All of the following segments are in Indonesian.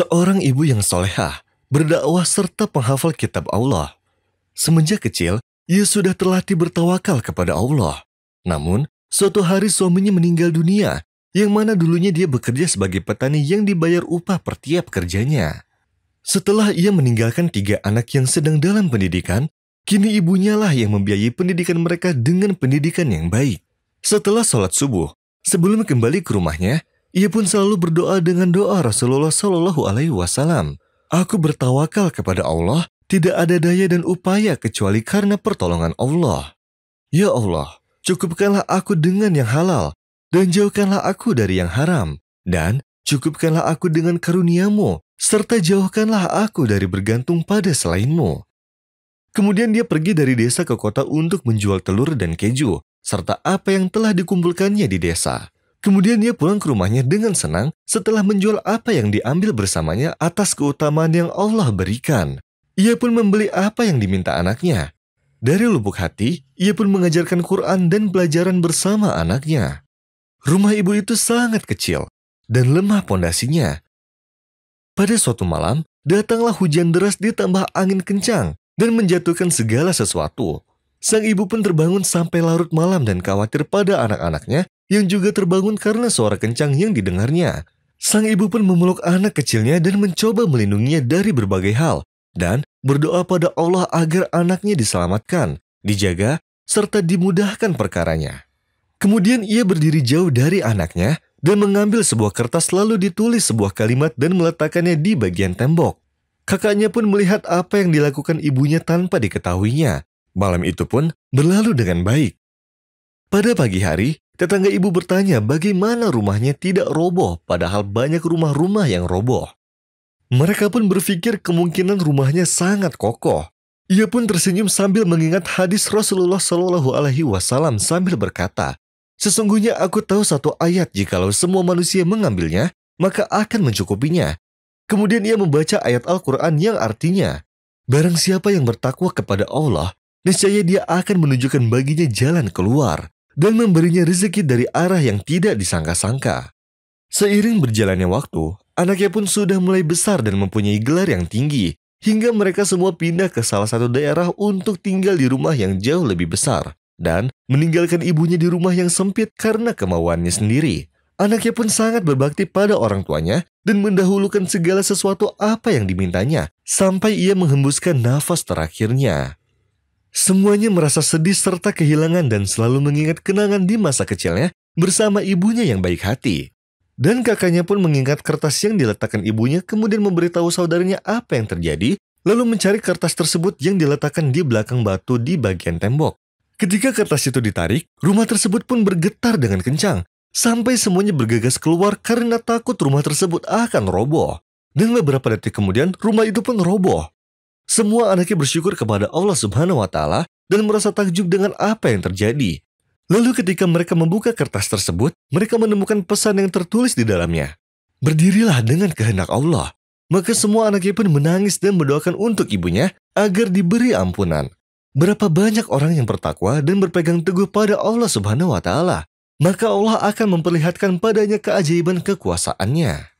Seorang ibu yang solehah, berdakwah serta penghafal kitab Allah. Semenjak kecil, ia sudah terlatih bertawakal kepada Allah. Namun, suatu hari suaminya meninggal dunia, yang mana dulunya dia bekerja sebagai petani yang dibayar upah per tiap kerjanya. Setelah ia meninggalkan tiga anak yang sedang dalam pendidikan, kini ibunya lah yang membiayai pendidikan mereka dengan pendidikan yang baik. Setelah sholat subuh, sebelum kembali ke rumahnya, ia pun selalu berdoa dengan doa Rasulullah Shallallahu Alaihi Wasallam. Aku bertawakal kepada Allah, tidak ada daya dan upaya kecuali karena pertolongan Allah. Ya Allah, cukupkanlah aku dengan yang halal, dan jauhkanlah aku dari yang haram, dan cukupkanlah aku dengan karuniamu, serta jauhkanlah aku dari bergantung pada selainmu. Kemudian dia pergi dari desa ke kota untuk menjual telur dan keju, serta apa yang telah dikumpulkannya di desa. Kemudian ia pulang ke rumahnya dengan senang setelah menjual apa yang diambil bersamanya atas keutamaan yang Allah berikan. Ia pun membeli apa yang diminta anaknya. Dari lubuk hati, ia pun mengajarkan Quran dan pelajaran bersama anaknya. Rumah ibu itu sangat kecil dan lemah pondasinya. Pada suatu malam, datanglah hujan deras ditambah angin kencang dan menjatuhkan segala sesuatu Sang ibu pun terbangun sampai larut malam dan khawatir pada anak-anaknya yang juga terbangun karena suara kencang yang didengarnya. Sang ibu pun memeluk anak kecilnya dan mencoba melindunginya dari berbagai hal dan berdoa pada Allah agar anaknya diselamatkan, dijaga, serta dimudahkan perkaranya. Kemudian ia berdiri jauh dari anaknya dan mengambil sebuah kertas lalu ditulis sebuah kalimat dan meletakkannya di bagian tembok. Kakaknya pun melihat apa yang dilakukan ibunya tanpa diketahuinya Malam itu pun berlalu dengan baik. Pada pagi hari, tetangga ibu bertanya bagaimana rumahnya tidak roboh padahal banyak rumah-rumah yang roboh. Mereka pun berpikir kemungkinan rumahnya sangat kokoh. Ia pun tersenyum sambil mengingat hadis Rasulullah Shallallahu Alaihi Wasallam sambil berkata, Sesungguhnya aku tahu satu ayat jikalau semua manusia mengambilnya, maka akan mencukupinya. Kemudian ia membaca ayat Al-Quran yang artinya, Barang siapa yang bertakwa kepada Allah, niscaya dia akan menunjukkan baginya jalan keluar dan memberinya rezeki dari arah yang tidak disangka-sangka. Seiring berjalannya waktu, anaknya pun sudah mulai besar dan mempunyai gelar yang tinggi, hingga mereka semua pindah ke salah satu daerah untuk tinggal di rumah yang jauh lebih besar dan meninggalkan ibunya di rumah yang sempit karena kemauannya sendiri. Anaknya pun sangat berbakti pada orang tuanya dan mendahulukan segala sesuatu apa yang dimintanya sampai ia menghembuskan nafas terakhirnya. Semuanya merasa sedih serta kehilangan dan selalu mengingat kenangan di masa kecilnya bersama ibunya yang baik hati. Dan kakaknya pun mengingat kertas yang diletakkan ibunya kemudian memberitahu saudaranya apa yang terjadi lalu mencari kertas tersebut yang diletakkan di belakang batu di bagian tembok. Ketika kertas itu ditarik, rumah tersebut pun bergetar dengan kencang sampai semuanya bergegas keluar karena takut rumah tersebut akan roboh. Dan beberapa detik kemudian, rumah itu pun roboh. Semua anaknya bersyukur kepada Allah Subhanahu wa taala dan merasa takjub dengan apa yang terjadi. Lalu ketika mereka membuka kertas tersebut, mereka menemukan pesan yang tertulis di dalamnya. Berdirilah dengan kehendak Allah. Maka semua anaknya pun menangis dan mendoakan untuk ibunya agar diberi ampunan. Berapa banyak orang yang bertakwa dan berpegang teguh pada Allah Subhanahu wa taala, maka Allah akan memperlihatkan padanya keajaiban kekuasaannya.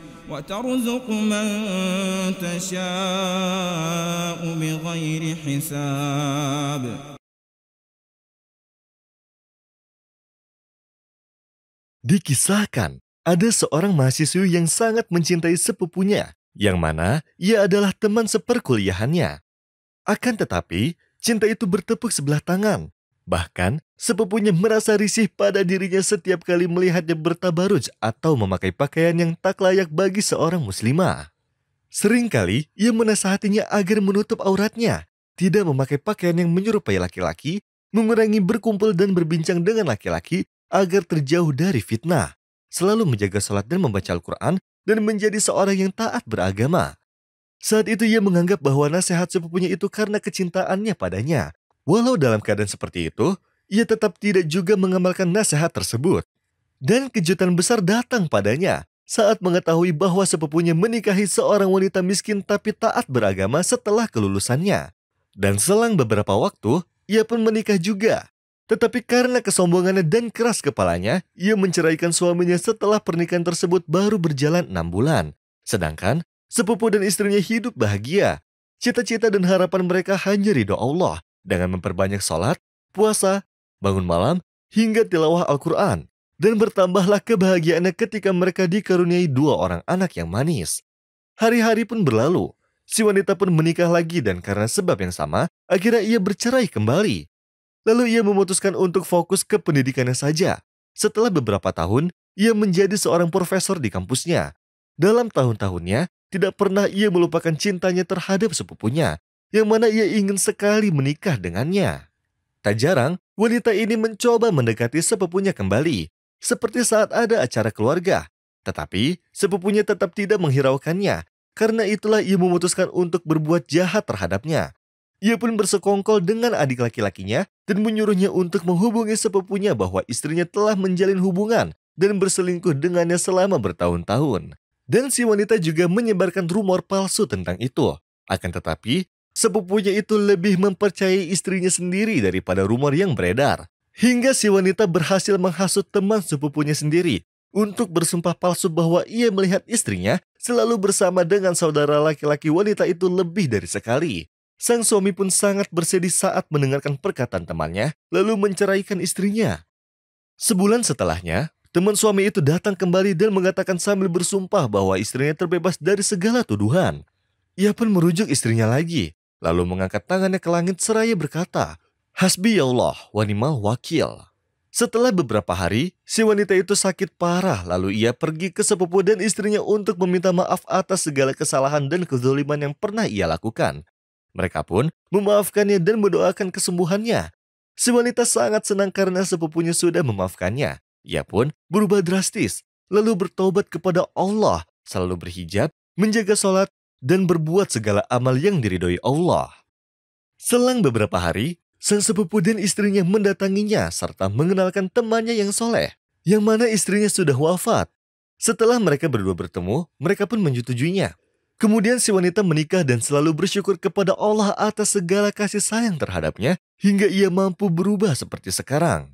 وترزق من تشاء بغير حساب Dikisahkan, ada seorang mahasiswi yang sangat mencintai sepupunya, yang mana ia adalah teman seperkuliahannya. Akan tetapi, cinta itu bertepuk sebelah tangan, Bahkan, sepupunya merasa risih pada dirinya setiap kali melihatnya bertabaruj atau memakai pakaian yang tak layak bagi seorang muslimah. Seringkali, ia menasihatinya agar menutup auratnya, tidak memakai pakaian yang menyerupai laki-laki, mengurangi berkumpul dan berbincang dengan laki-laki agar terjauh dari fitnah, selalu menjaga sholat dan membaca Al-Quran, dan menjadi seorang yang taat beragama. Saat itu ia menganggap bahwa nasihat sepupunya itu karena kecintaannya padanya, Walau dalam keadaan seperti itu, ia tetap tidak juga mengamalkan nasihat tersebut. Dan kejutan besar datang padanya saat mengetahui bahwa sepupunya menikahi seorang wanita miskin tapi taat beragama setelah kelulusannya. Dan selang beberapa waktu, ia pun menikah juga. Tetapi karena kesombongannya dan keras kepalanya, ia menceraikan suaminya setelah pernikahan tersebut baru berjalan enam bulan. Sedangkan, sepupu dan istrinya hidup bahagia. Cita-cita dan harapan mereka hanya ridho Allah dengan memperbanyak sholat, puasa, bangun malam, hingga tilawah Al-Quran. Dan bertambahlah kebahagiaannya ketika mereka dikaruniai dua orang anak yang manis. Hari-hari pun berlalu. Si wanita pun menikah lagi dan karena sebab yang sama, akhirnya ia bercerai kembali. Lalu ia memutuskan untuk fokus ke pendidikannya saja. Setelah beberapa tahun, ia menjadi seorang profesor di kampusnya. Dalam tahun-tahunnya, tidak pernah ia melupakan cintanya terhadap sepupunya yang mana ia ingin sekali menikah dengannya. Tak jarang, wanita ini mencoba mendekati sepupunya kembali, seperti saat ada acara keluarga. Tetapi, sepupunya tetap tidak menghiraukannya, karena itulah ia memutuskan untuk berbuat jahat terhadapnya. Ia pun bersekongkol dengan adik laki-lakinya dan menyuruhnya untuk menghubungi sepupunya bahwa istrinya telah menjalin hubungan dan berselingkuh dengannya selama bertahun-tahun. Dan si wanita juga menyebarkan rumor palsu tentang itu. Akan tetapi, Sepupunya itu lebih mempercayai istrinya sendiri daripada rumor yang beredar. Hingga si wanita berhasil menghasut teman sepupunya sendiri untuk bersumpah palsu bahwa ia melihat istrinya selalu bersama dengan saudara laki-laki wanita itu lebih dari sekali. Sang suami pun sangat bersedih saat mendengarkan perkataan temannya, lalu menceraikan istrinya. Sebulan setelahnya, teman suami itu datang kembali dan mengatakan sambil bersumpah bahwa istrinya terbebas dari segala tuduhan. Ia pun merujuk istrinya lagi, lalu mengangkat tangannya ke langit seraya berkata, Hasbi ya Allah, wanimal wakil. Setelah beberapa hari, si wanita itu sakit parah lalu ia pergi ke sepupu dan istrinya untuk meminta maaf atas segala kesalahan dan kezoliman yang pernah ia lakukan. Mereka pun memaafkannya dan mendoakan kesembuhannya. Si wanita sangat senang karena sepupunya sudah memaafkannya. Ia pun berubah drastis, lalu bertobat kepada Allah, selalu berhijab, menjaga sholat, dan berbuat segala amal yang diridhoi Allah. Selang beberapa hari, sang sepupu dan istrinya mendatanginya serta mengenalkan temannya yang soleh, yang mana istrinya sudah wafat. Setelah mereka berdua bertemu, mereka pun menyetujuinya. Kemudian si wanita menikah dan selalu bersyukur kepada Allah atas segala kasih sayang terhadapnya hingga ia mampu berubah seperti sekarang.